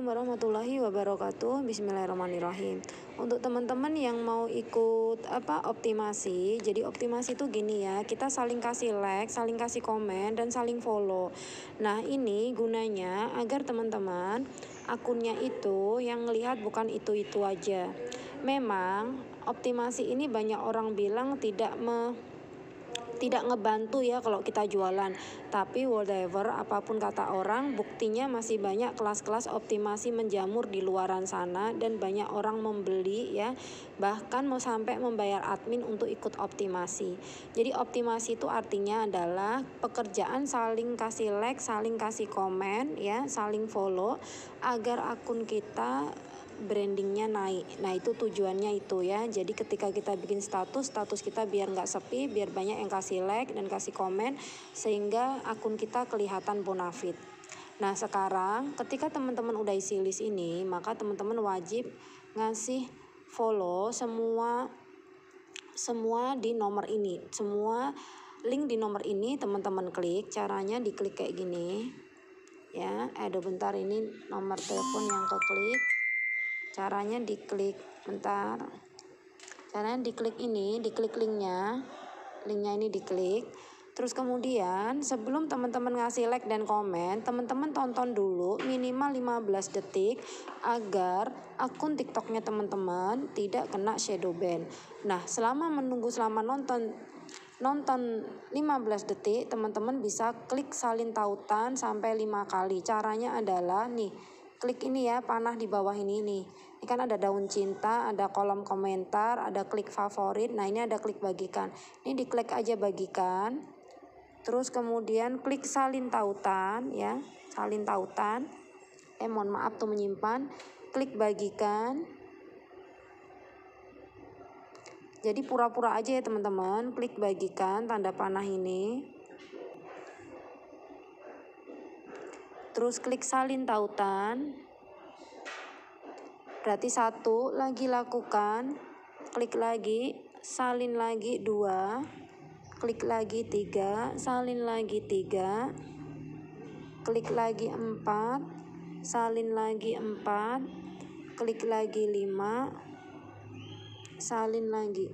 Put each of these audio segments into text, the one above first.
Assalamualaikum warahmatullahi wabarakatuh. Bismillahirrahmanirrahim. Untuk teman-teman yang mau ikut apa optimasi, jadi optimasi itu gini ya, kita saling kasih like, saling kasih komen dan saling follow. Nah, ini gunanya agar teman-teman akunnya itu yang lihat bukan itu-itu aja. Memang optimasi ini banyak orang bilang tidak me tidak ngebantu ya kalau kita jualan. Tapi whatever apapun kata orang, buktinya masih banyak kelas-kelas optimasi menjamur di luaran sana dan banyak orang membeli ya. Bahkan mau sampai membayar admin untuk ikut optimasi. Jadi optimasi itu artinya adalah pekerjaan saling kasih like, saling kasih komen ya, saling follow agar akun kita brandingnya naik. Nah itu tujuannya itu ya. Jadi ketika kita bikin status, status kita biar nggak sepi, biar banyak yang kasih like dan kasih komen sehingga akun kita kelihatan bonafit. Nah sekarang ketika teman-teman udah isi list ini, maka teman-teman wajib ngasih follow semua semua di nomor ini, semua link di nomor ini teman-teman klik. Caranya diklik kayak gini ya ada eh, bentar ini nomor telepon yang keklik caranya diklik bentar caranya diklik ini diklik linknya linknya ini diklik terus kemudian sebelum teman-teman ngasih like dan komen teman-teman tonton dulu minimal 15 detik agar akun tiktoknya teman-teman tidak kena shadow ban nah selama menunggu selama nonton nonton 15 detik teman-teman bisa klik salin tautan sampai 5 kali caranya adalah nih klik ini ya panah di bawah ini nih ini kan ada daun cinta ada kolom komentar ada klik favorit nah ini ada klik bagikan ini diklik aja bagikan terus kemudian klik salin tautan ya salin tautan eh mohon maaf tuh menyimpan klik bagikan jadi pura-pura aja ya teman-teman klik bagikan tanda panah ini terus klik salin tautan berarti satu lagi lakukan klik lagi salin lagi dua klik lagi tiga salin lagi tiga klik lagi empat salin lagi empat klik lagi lima salin lagi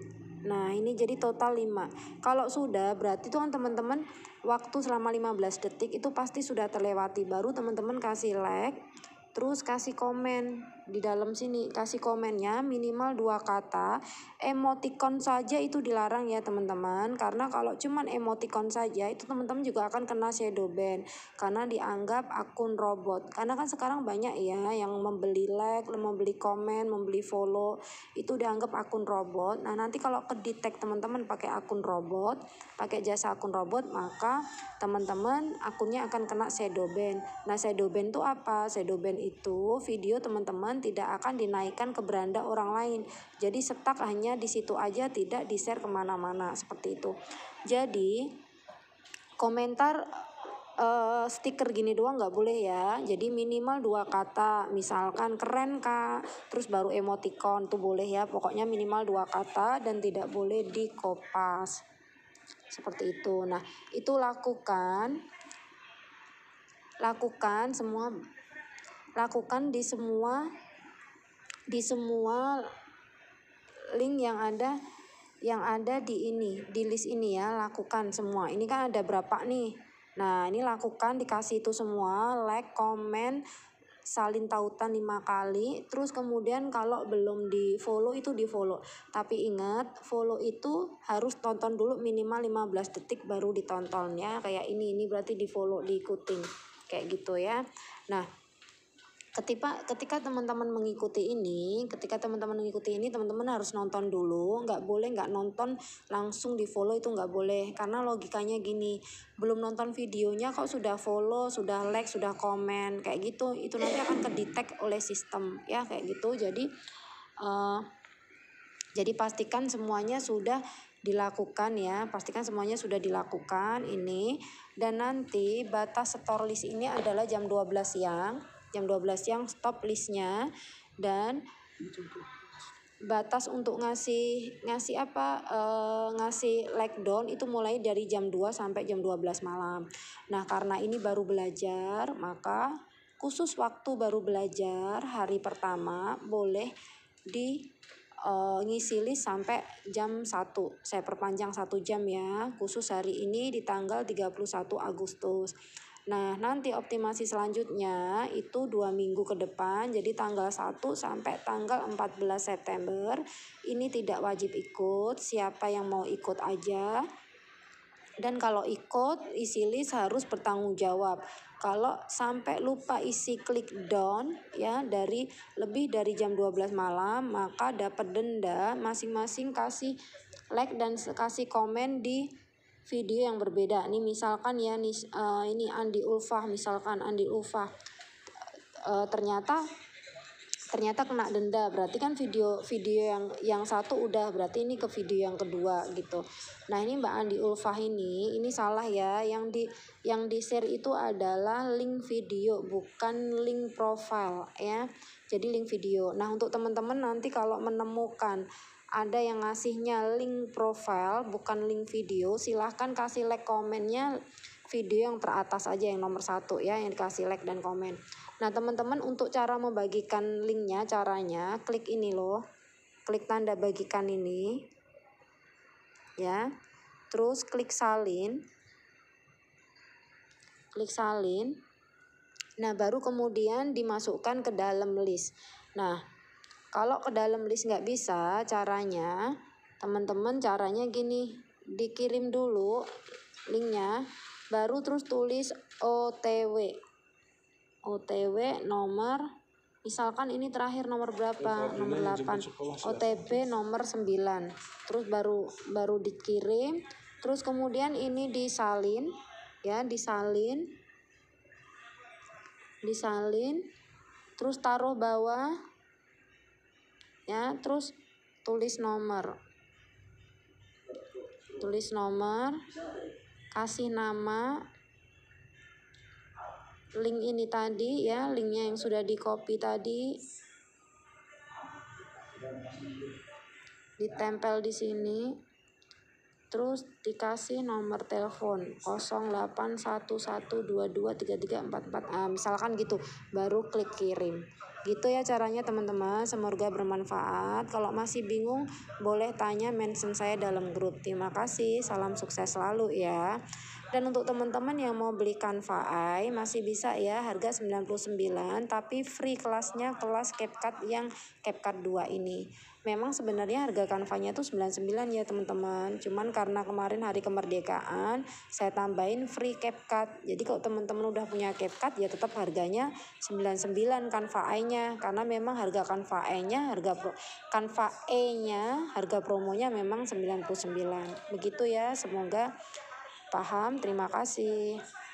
Nah, ini jadi total 5. Kalau sudah, berarti tuh kan teman-teman waktu selama 15 detik itu pasti sudah terlewati. Baru teman-teman kasih like, terus kasih komen di dalam sini kasih komennya minimal dua kata emoticon saja itu dilarang ya teman-teman karena kalau cuman emoticon saja itu teman-teman juga akan kena shadow ban karena dianggap akun robot karena kan sekarang banyak ya yang membeli like membeli komen membeli follow itu dianggap akun robot nah nanti kalau kedetek teman-teman pakai akun robot pakai jasa akun robot maka teman-teman akunnya akan kena shadow ban nah shadow ban itu apa shadow ban itu video teman-teman dan tidak akan dinaikkan ke beranda orang lain. Jadi setak hanya di situ aja tidak di share kemana-mana seperti itu. Jadi komentar uh, stiker gini doang nggak boleh ya jadi minimal dua kata misalkan keren kak terus baru emoticon tuh boleh ya pokoknya minimal dua kata dan tidak boleh dikopas seperti itu nah itu lakukan lakukan semua lakukan di semua di semua link yang ada yang ada di ini di list ini ya lakukan semua ini kan ada berapa nih nah ini lakukan dikasih itu semua like comment salin tautan lima kali terus kemudian kalau belum di follow itu di follow tapi ingat follow itu harus tonton dulu minimal 15 detik baru ditontonnya kayak ini ini berarti di follow diikutin kayak gitu ya nah ketika ketika teman-teman mengikuti ini ketika teman-teman mengikuti ini teman-teman harus nonton dulu nggak boleh nggak nonton langsung di follow itu nggak boleh karena logikanya gini belum nonton videonya kok sudah follow sudah like sudah komen kayak gitu itu nanti akan kedetek oleh sistem ya kayak gitu jadi uh, jadi pastikan semuanya sudah dilakukan ya pastikan semuanya sudah dilakukan ini dan nanti batas setor list ini adalah jam 12 siang jam 12 siang stop listnya dan batas untuk ngasih ngasih apa e, ngasih like down itu mulai dari jam 2 sampai jam 12 malam. Nah, karena ini baru belajar, maka khusus waktu baru belajar hari pertama boleh di e, ngisi list sampai jam 1. Saya perpanjang satu jam ya, khusus hari ini di tanggal 31 Agustus. Nah, nanti optimasi selanjutnya itu dua minggu ke depan, jadi tanggal 1 sampai tanggal 14 September. Ini tidak wajib ikut, siapa yang mau ikut aja. Dan kalau ikut, isi list harus bertanggung jawab. Kalau sampai lupa isi klik down ya dari lebih dari jam 12 malam, maka dapat denda masing-masing kasih like dan kasih komen di video yang berbeda. Ini misalkan ya, nih, eh, uh, ini Andi Ulfah, misalkan Andi Ulfah uh, ternyata ternyata kena denda berarti kan video video yang yang satu udah berarti ini ke video yang kedua gitu nah ini mbak Andi Ulfah ini ini salah ya yang di yang di share itu adalah link video bukan link profile ya jadi link video nah untuk teman-teman nanti kalau menemukan ada yang ngasihnya link profile bukan link video silahkan kasih like komennya video yang teratas aja yang nomor satu ya yang dikasih like dan komen nah teman-teman untuk cara membagikan linknya caranya klik ini loh klik tanda bagikan ini ya terus klik salin klik salin nah baru kemudian dimasukkan ke dalam list nah kalau ke dalam list nggak bisa, caranya teman-teman caranya gini, dikirim dulu linknya, baru terus tulis OTW. OTW nomor misalkan ini terakhir nomor berapa nomor 8 OTP nomor 9 terus baru baru dikirim terus kemudian ini disalin ya disalin disalin terus taruh bawah ya terus tulis nomor tulis nomor kasih nama link ini tadi ya linknya yang sudah di copy tadi ditempel di sini terus dikasih nomor telepon 0811223344 uh, ah, misalkan gitu baru klik kirim gitu ya caranya teman-teman semoga bermanfaat kalau masih bingung boleh tanya mention saya dalam grup terima kasih salam sukses selalu ya dan untuk teman-teman yang mau beli Canva AI masih bisa ya harga 99 tapi free kelasnya kelas CapCut yang CapCut 2 ini memang sebenarnya harga kanvanya itu 99 ya teman-teman cuman karena kemarin hari kemerdekaan saya tambahin free CapCut jadi kalau teman-teman udah punya CapCut ya tetap harganya 99 kanva nya karena memang harga kanva nya harga pro, kanva E nya harga promonya memang 99 begitu ya semoga paham terima kasih